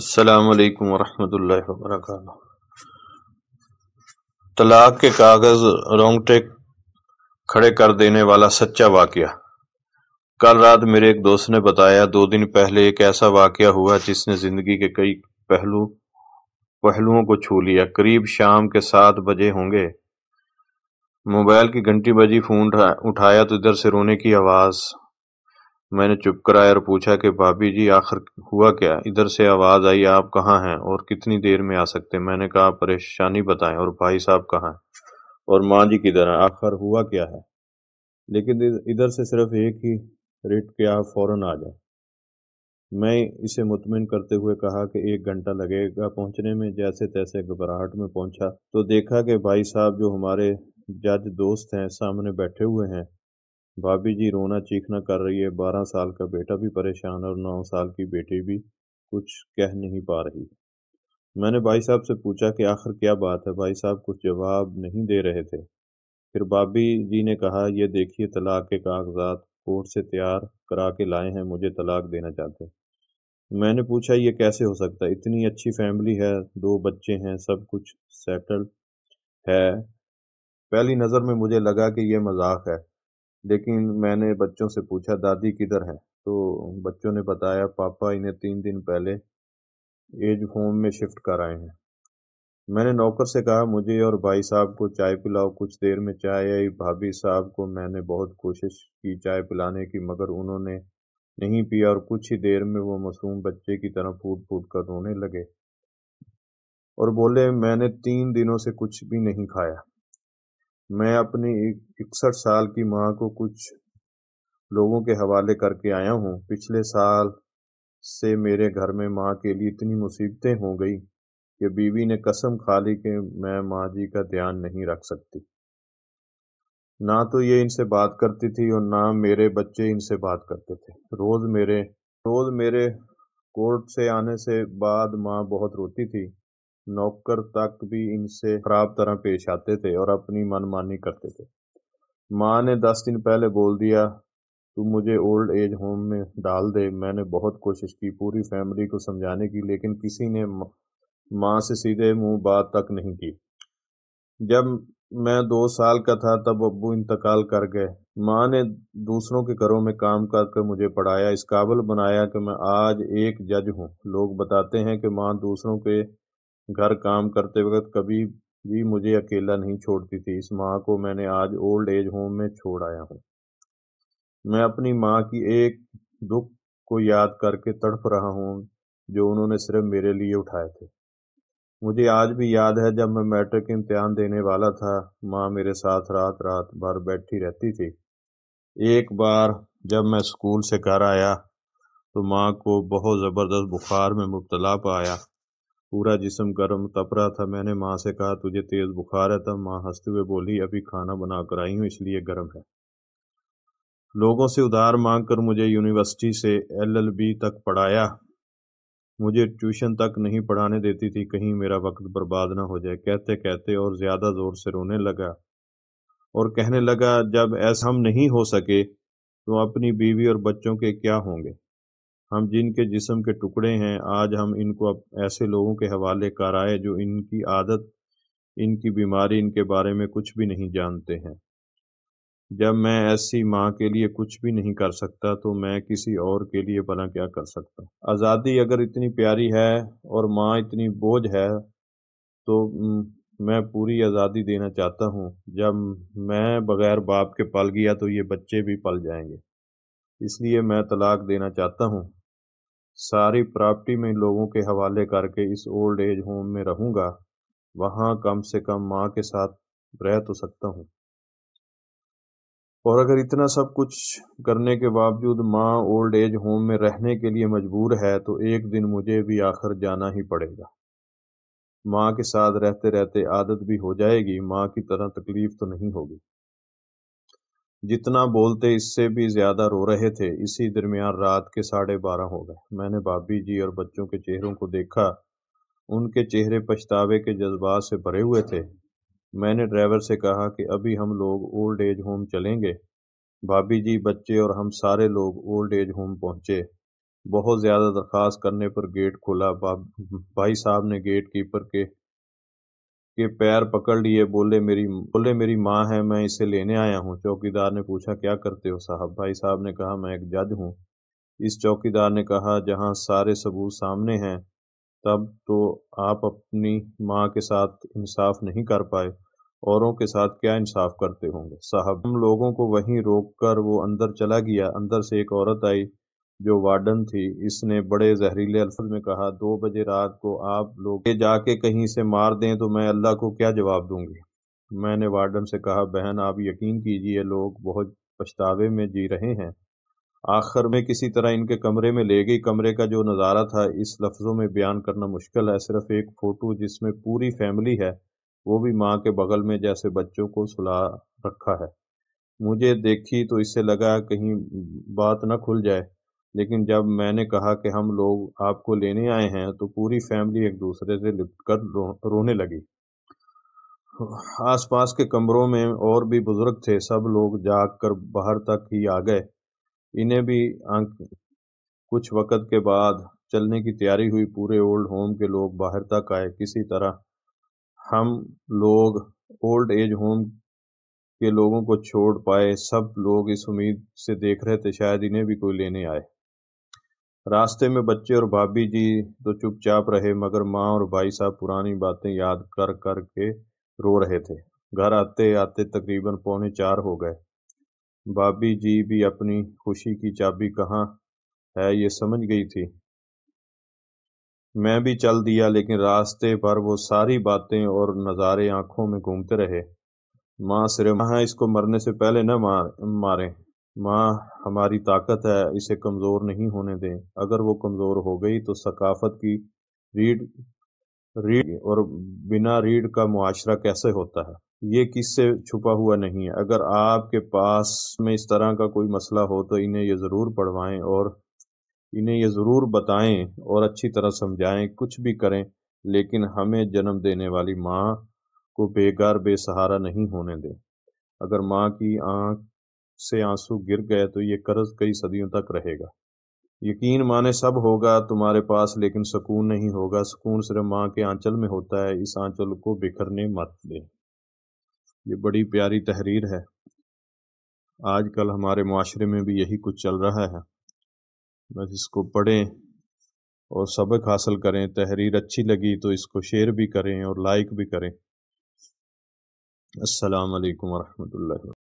असलकम वरहमल वबरक तलाक के कागज़ रोंगटेक खड़े कर देने वाला सच्चा वाक़ कल रात मेरे एक दोस्त ने बताया दो दिन पहले एक ऐसा वाक़ हुआ जिसने ज़िंदगी के कई पहलू पहलुओं को छू लिया करीब शाम के सात बजे होंगे मोबाइल की घंटी बजी फ़ोन उठाया तो इधर से रोने की आवाज़ मैंने चुप कराया और पूछा कि भाभी जी आखिर हुआ क्या इधर से आवाज़ आई आप कहाँ हैं और कितनी देर में आ सकते मैंने कहा परेशानी बताएं और भाई साहब कहाँ हैं और माँ जी किधर हैं आखिर हुआ क्या है लेकिन इधर से सिर्फ एक ही रेट के आप फौरन आ जाए मैं इसे मुतमिन करते हुए कहा कि एक घंटा लगेगा पहुंचने में जैसे तैसे घबराहट में पहुंचा तो देखा कि भाई साहब जो हमारे जज दोस्त हैं सामने बैठे हुए हैं भाभी जी रोना चीखना कर रही है बारह साल का बेटा भी परेशान और नौ साल की बेटी भी कुछ कह नहीं पा रही मैंने भाई साहब से पूछा कि आखिर क्या बात है भाई साहब कुछ जवाब नहीं दे रहे थे फिर भाभी जी ने कहा यह देखिए तलाक के कागजात कोर्ट से तैयार करा के लाए हैं मुझे तलाक देना चाहते मैंने पूछा ये कैसे हो सकता है इतनी अच्छी फैमिली है दो बच्चे हैं सब कुछ सेटल है पहली नज़र में मुझे लगा कि यह मजाक है लेकिन मैंने बच्चों से पूछा, "दादी किधर है?" तो बच्चों ने बताया, "पापा इन्हें तीन दिन पहले एज होम में शिफ्ट कराए हैं।" मैंने नौकर से कहा, "मुझे और भाई साहब को चाय पिलाओ।" कुछ देर में चाय आई। भाभी साहब को मैंने बहुत कोशिश की चाय पिलाने की, मगर उन्होंने नहीं पिया और कुछ ही देर में वो मासूम बच्चे की तरह फूट-फूट कर रोने लगे और बोले, "मैंने तीन दिनों से कुछ भी नहीं खाया।" मैं अपनी इकसठ साल की माँ को कुछ लोगों के हवाले करके आया हूँ पिछले साल से मेरे घर में माँ के लिए इतनी मुसीबतें हो गई कि बीवी ने कसम खा ली कि मैं माँ जी का ध्यान नहीं रख सकती ना तो ये इनसे बात करती थी और ना मेरे बच्चे इनसे बात करते थे रोज़ मेरे रोज़ मेरे कोर्ट से आने से बाद माँ बहुत रोती थी नौकर तक भी इनसे खराब तरह पेश आते थे और अपनी मनमानी करते थे माँ ने दस दिन पहले बोल दिया तू मुझे ओल्ड एज होम में डाल दे मैंने बहुत कोशिश की पूरी फैमिली को समझाने की लेकिन किसी ने माँ से सीधे मुंह बात तक नहीं की जब मैं दो साल का था तब अबू इंतकाल कर गए माँ ने दूसरों के घरों में काम करके मुझे पढ़ाया इस काबिल बनाया कि मैं आज एक जज हूँ लोग बताते हैं कि माँ दूसरों के घर काम करते वक्त कभी भी मुझे अकेला नहीं छोड़ती थी इस माँ को मैंने आज ओल्ड एज होम में छोड़ आया हूँ मैं अपनी माँ की एक दुख को याद करके तड़प रहा हूँ जो उन्होंने सिर्फ मेरे लिए उठाए थे मुझे आज भी याद है जब मैं मैट्रिक इम्तिहान देने वाला था माँ मेरे साथ रात रात भर बैठी रहती थी एक बार जब मैं स्कूल से घर आया तो माँ को बहुत ज़बरदस्त बुखार में मुबतला पाया पूरा जिसम गर्म तप रहा था मैंने माँ से कहा तुझे तेज़ बुखार है तब माँ हंसते हुए बोली अभी खाना बना कर आई हूँ इसलिए गर्म है लोगों से उधार मांग कर मुझे यूनिवर्सिटी से एलएलबी तक पढ़ाया मुझे ट्यूशन तक नहीं पढ़ाने देती थी कहीं मेरा वक्त बर्बाद ना हो जाए कहते कहते और ज़्यादा ज़ोर से रोने लगा और कहने लगा जब ऐसा हम नहीं हो सके तो अपनी बीवी और बच्चों के क्या होंगे हम जिनके जिस्म के टुकड़े हैं आज हम इनको ऐसे लोगों के हवाले कराए जो इनकी आदत इनकी बीमारी इनके बारे में कुछ भी नहीं जानते हैं जब मैं ऐसी माँ के लिए कुछ भी नहीं कर सकता तो मैं किसी और के लिए भला क्या कर सकता आज़ादी अगर इतनी प्यारी है और माँ इतनी बोझ है तो मैं पूरी आज़ादी देना चाहता हूँ जब मैं बग़ैर बाप के पल गया तो ये बच्चे भी पल जाएंगे इसलिए मैं तलाक देना चाहता हूँ सारी प्रॉपर्टी में लोगों के हवाले करके इस ओल्ड एज होम में रहूंगा वहां कम से कम माँ के साथ रह तो सकता हूँ और अगर इतना सब कुछ करने के बावजूद माँ ओल्ड एज होम में रहने के लिए मजबूर है तो एक दिन मुझे भी आखिर जाना ही पड़ेगा माँ के साथ रहते रहते आदत भी हो जाएगी माँ की तरह तकलीफ तो नहीं होगी जितना बोलते इससे भी ज़्यादा रो रहे थे। इसी दरमियान रात के साढ़े बारह हो गए। मैंने भाभी-जी और बच्चों के चेहरों को देखा। उनके चेहरे पछतावे के जज़्बात से भरे हुए थे। मैंने ड्राइवर से कहा कि अभी हम लोग ओल्ड एज होम चलेंगे। भाभी-जी, बच्चे और हम सारे लोग ओल्ड एज होम पहुँचे। बहुत ज़्यादा दरख्वास्त करने पर गेट खुला। भाई साहब ने गेट कीपर के के पैर पकड़ लिए बोले मेरी बोले मेरी माँ है मैं इसे लेने आया हूँ चौकीदार ने पूछा क्या करते हो साहब भाई साहब ने कहा मैं एक जज हूँ इस चौकीदार ने कहा जहाँ सारे सबूत सामने हैं तब तो आप अपनी माँ के साथ इंसाफ नहीं कर पाए औरों के साथ क्या इंसाफ करते होंगे साहब हम लोगों को वहीं रोक कर वो अंदर चला गया अंदर से एक औरत आई जो वार्डन थी इसने बड़े जहरीले अल्फाज में कहा दो बजे रात को आप लोग जाके कहीं से मार दें तो मैं अल्लाह को क्या जवाब दूंगी मैंने वार्डन से कहा बहन आप यकीन कीजिए लोग बहुत पछतावे में जी रहे हैं आखिर में किसी तरह इनके कमरे में ले गई कमरे का जो नज़ारा था इस लफ्ज़ों में बयान करना मुश्किल है सिर्फ एक फ़ोटो जिसमें पूरी फैमिली है वो भी माँ के बगल में जैसे बच्चों को सुला रखा है मुझे देखी तो इससे लगा कहीं बात ना खुल जाए लेकिन जब मैंने कहा कि हम लोग आपको लेने आए हैं तो पूरी फैमिली एक दूसरे से लिपट कर रो, रोने लगी आसपास के कमरों में और भी बुजुर्ग थे सब लोग जाग कर बाहर तक ही आ गए इन्हें भी कुछ वक़्त के बाद चलने की तैयारी हुई पूरे ओल्ड होम के लोग बाहर तक आए किसी तरह हम लोग ओल्ड एज होम के लोगों को छोड़ पाए सब लोग इस उम्मीद से देख रहे थे शायद इन्हें भी कोई लेने आए रास्ते में बच्चे और भाभी जी तो चुपचाप रहे मगर माँ और भाई साहब पुरानी बातें याद कर कर के रो रहे थे घर आते आते तकरीबन पौने चार हो गए भाभी जी भी अपनी खुशी की चाबी कहाँ है ये समझ गई थी मैं भी चल दिया लेकिन रास्ते पर वो सारी बातें और नज़ारे आंखों में घूमते रहे माँ सिर्फ माँ इसको मरने से पहले न मार मारें माँ हमारी ताकत है इसे कमज़ोर नहीं होने दें अगर वो कमज़ोर हो गई तो सकाफत की रीढ़ रीढ़ और बिना रीढ़ का मुआरा कैसे होता है ये किससे छुपा हुआ नहीं है अगर आपके पास में इस तरह का कोई मसला हो तो इन्हें ये ज़रूर पढ़वाएं और इन्हें ये ज़रूर बताएं और अच्छी तरह समझाएं कुछ भी करें लेकिन हमें जन्म देने वाली माँ को बेकार बेसहारा नहीं होने दें अगर माँ की आँख से आंसू गिर गए तो ये कर्ज कई सदियों तक रहेगा यकीन माने सब होगा तुम्हारे पास लेकिन सुकून नहीं होगा सुकून सिर्फ माँ के आंचल में होता है इस आंचल को बिखरने मत दे ये बड़ी प्यारी तहरीर है आजकल हमारे माशरे में भी यही कुछ चल रहा है बस इसको पढ़ें और सबक हासिल करें तहरीर अच्छी लगी तो इसको शेयर भी करें और लाइक भी करें असलकम वरहमल